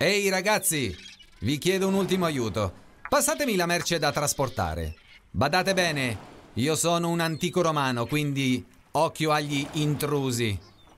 Ehi ragazzi, vi chiedo un ultimo aiuto. Passatemi la merce da trasportare. Badate bene, io sono un antico romano, quindi occhio agli intrusi.